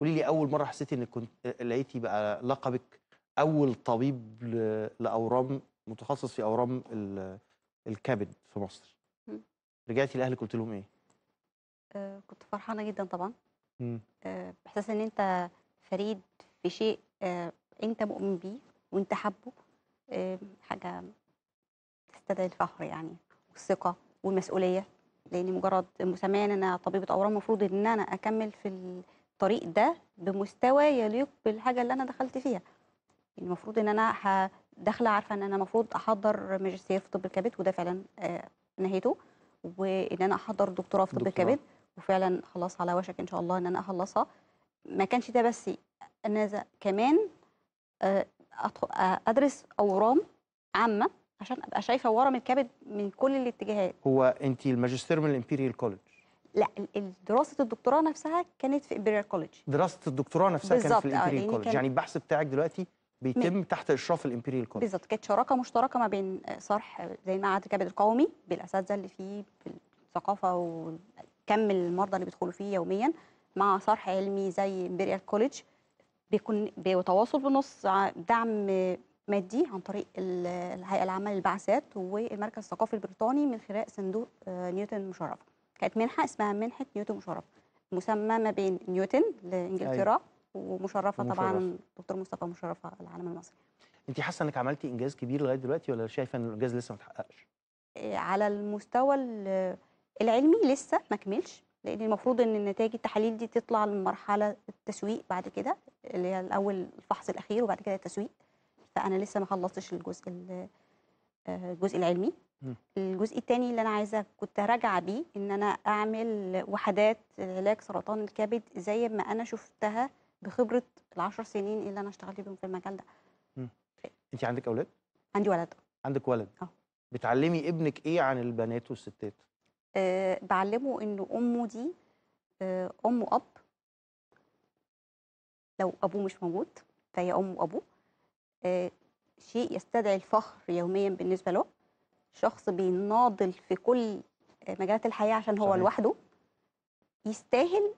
قولي لي اول مره حسيتي انك كنت لقيتي بقى لقبك اول طبيب لاورام متخصص في اورام الكبد في مصر رجعتي لاهلك قلت لهم ايه آه كنت فرحانه جدا طبعا آه ان انت فريد في شيء آه انت مؤمن بيه وانت حبه آه حاجه تستدعي الفخر يعني والثقه والمسؤوليه لاني مجرد مسمى ان انا طبيبه اورام المفروض ان انا اكمل في الطريق ده بمستوى يليق بالحاجه اللي انا دخلت فيها يعني المفروض ان انا داخله عارفه ان انا المفروض احضر ماجستير في طب الكبد وده فعلا آه، نهيته وان انا احضر دكتوراه في طب الكبد وفعلا خلاص على وشك ان شاء الله ان انا اخلصها ما كانش ده بس انا كمان آه، آه، ادرس اورام عامه عشان ابقى شايفه ورم الكبد من كل الاتجاهات هو انت الماجستير من الامبيريال كولج لا دراسه الدكتوراه نفسها كانت في امبريال كولج دراسه الدكتوراه نفسها كانت في الامبريال آه، يعني كولج يعني البحث بتاعك دلوقتي بيتم تحت اشراف الامبريال كولج بالظبط كانت شراكه مشتركه ما بين صرح زي معهد الكبد القومي بالاساتذه اللي فيه الثقافه وكم المرضى اللي بيدخلوا فيه يوميا مع صرح علمي زي امبريال كولج بيكون بتواصل بنص دعم مادي عن طريق الهيئه العامه للبعثات والمركز الثقافي البريطاني من خلال صندوق آه، نيوتن المشرفه كانت منحه اسمها منحه نيوتن مشرف مسمى ما بين نيوتن لانجلترا أيوة. ومشرفه طبعا دكتور مصطفى مشرفه العالم المصري انت حاسه انك عملتي انجاز كبير لغايه دلوقتي ولا شايفه ان الانجاز لسه ما اتحققش آه، على المستوى العلمي لسه ما كملش لان المفروض ان نتائج التحاليل دي تطلع لمرحله التسويق بعد كده اللي هي الاول الفحص الاخير وبعد كده التسويق فانا لسه ما خلصتش الجزء آه، الجزء العلمي الجزء الثاني اللي انا عايزه كنت راجعه بيه ان انا اعمل وحدات علاج سرطان الكبد زي ما انا شفتها بخبره العشر سنين اللي انا اشتغلت بيهم في المجال ده انت عندك اولاد عندي ولد عندك ولد اه بتعلمي ابنك ايه عن البنات والستات أه بعلمه ان امه دي آه، ام واب لو ابوه مش موجود فهي ام وابوه أه شيء يستدعي الفخر يوميا بالنسبه له شخص بيناضل في كل آه، مجالات الحياه عشان هو صحيح. لوحده يستاهل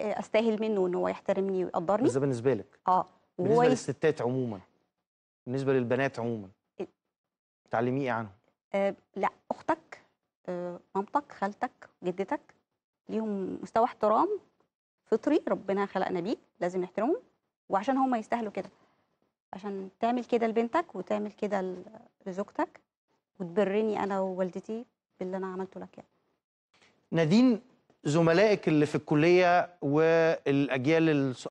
آه، استاهل منه ان هو يحترمني ويقدرني بس ده بالنسبه لك اه بالنسبه للستات عموما بالنسبه للبنات عموما إيه؟ تعلمي ايه عنهم آه لا اختك آه مامتك خالتك جدتك ليهم مستوى احترام فطري ربنا خلقنا بيه لازم نحترمهم وعشان هم يستاهلوا كده عشان تعمل كده لبنتك وتعمل كده لزوجتك وتبرني انا ووالدتي باللي انا عملته لك يعني نادين زملائك اللي في الكليه والاجيال